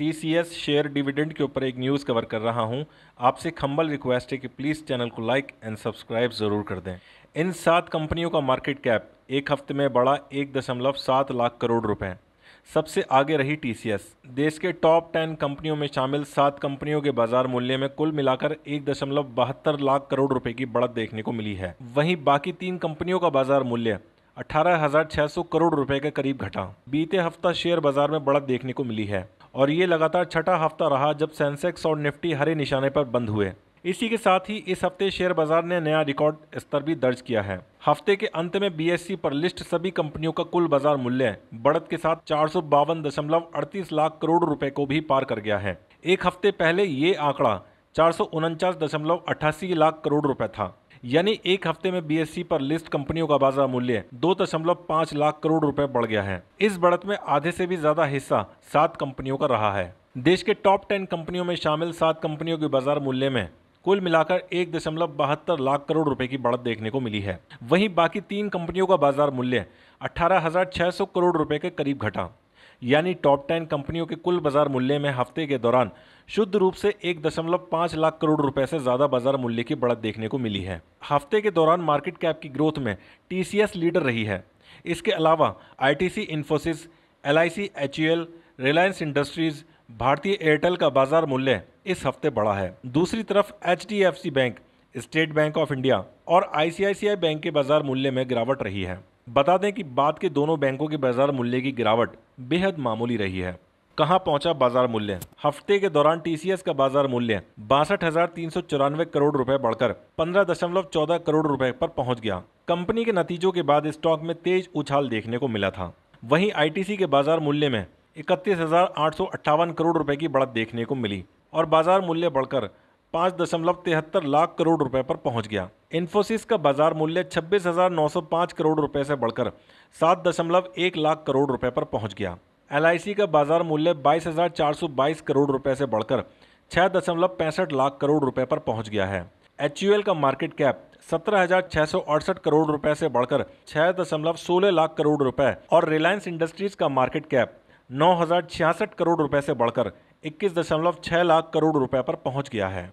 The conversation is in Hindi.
टीसीएस शेयर डिविडेंड के ऊपर एक न्यूज़ कवर कर रहा हूं आपसे खम्बल रिक्वेस्ट है कि प्लीज़ चैनल को लाइक एंड सब्सक्राइब ज़रूर कर दें इन सात कंपनियों का मार्केट कैप एक हफ्ते में बढ़ा एक दशमलव सात लाख करोड़ रुपए सबसे आगे रही टीसीएस देश के टॉप टेन कंपनियों में शामिल सात कंपनियों के बाजार मूल्य में कुल मिलाकर एक दशमलव बहत्तर लाख करोड़ रुपए की बढ़त देखने को मिली है वहीं बाकी तीन कंपनियों का बाजार मूल्य 18,600 करोड़ रुपए के करीब घटा बीते हफ्ता शेयर बाजार में बढ़त देखने को मिली है और ये लगातार छठा हफ्ता रहा जब सेंसेक्स और निफ्टी हरे निशाने पर बंद हुए इसी के साथ ही इस हफ्ते शेयर बाजार ने नया रिकॉर्ड स्तर भी दर्ज किया है हफ्ते के अंत में बीएससी e पर लिस्ट सभी कंपनियों का कुल बाजार मूल्य बढ़त के साथ चार लाख करोड़ रुपए को भी पार कर गया है एक हफ्ते पहले ये आंकड़ा चार लाख करोड़ रुपए था यानी एक हफ्ते में बीएसई पर लिस्ट कंपनियों का बाजार मूल्य दो दशमलव पाँच लाख करोड़ रुपए बढ़ गया है इस बढ़त में आधे से भी ज्यादा हिस्सा सात कंपनियों का रहा है देश के टॉप टेन कंपनियों में शामिल सात कंपनियों के बाजार मूल्य में कुल मिलाकर एक दशमलव बहत्तर लाख करोड़ रुपए की बढ़त देखने को मिली है वहीं बाकी तीन कंपनियों का बाजार मूल्य अठारह हजार छह सौ करोड़ रुपए के करीब घटा यानी टॉप टेन कंपनियों के कुल बाजार मूल्य में हफ्ते के दौरान शुद्ध रूप से एक दशमलव पाँच लाख करोड़ रुपए से ज़्यादा बाजार मूल्य की बढ़त देखने को मिली है हफ्ते के दौरान मार्केट कैप की ग्रोथ में टी लीडर रही है इसके अलावा C Infosys L HUL Reliance Industries भारतीय एयरटेल का बाजार मूल्य इस हफ्ते बढ़ा है दूसरी तरफ H bank State Bank of India और आई बैंक के बाजार मूल्य में गिरावट रही है बता दें कि बाद के दोनों बैंकों के बाजार मूल्य की गिरावट बेहद मामूली रही है कहां पहुंचा बाजार मूल्य हफ्ते के दौरान टीसीएस का बाजार मूल्य बासठ करोड़ रुपए बढ़कर 15.14 करोड़ रुपए पर पहुंच गया कंपनी के नतीजों के बाद स्टॉक में तेज उछाल देखने को मिला था वहीं आईटीसी के बाजार मूल्य में इकतीस करोड़ रुपए की बढ़त देखने को मिली और बाजार मूल्य बढ़कर पाँच लाख करोड़ रुपये पर पहुँच गया इन्फोसिस का बाजार मूल्य 26,905 करोड़ रुपए से बढ़कर 7.1 लाख करोड़ रुपए पर पहुंच गया एल का बाजार मूल्य 22,422 करोड़ रुपए से बढ़कर 6.65 लाख करोड़ रुपए पर पहुंच गया है एच का मार्केट कैप सत्रह करोड़ रुपए से बढ़कर 6.16 लाख करोड़ रुपए और रिलायंस इंडस्ट्रीज का मार्केट कैप नौ करोड़ रुपए से बढ़कर इक्कीस लाख करोड़ रुपए पर पहुंच गया है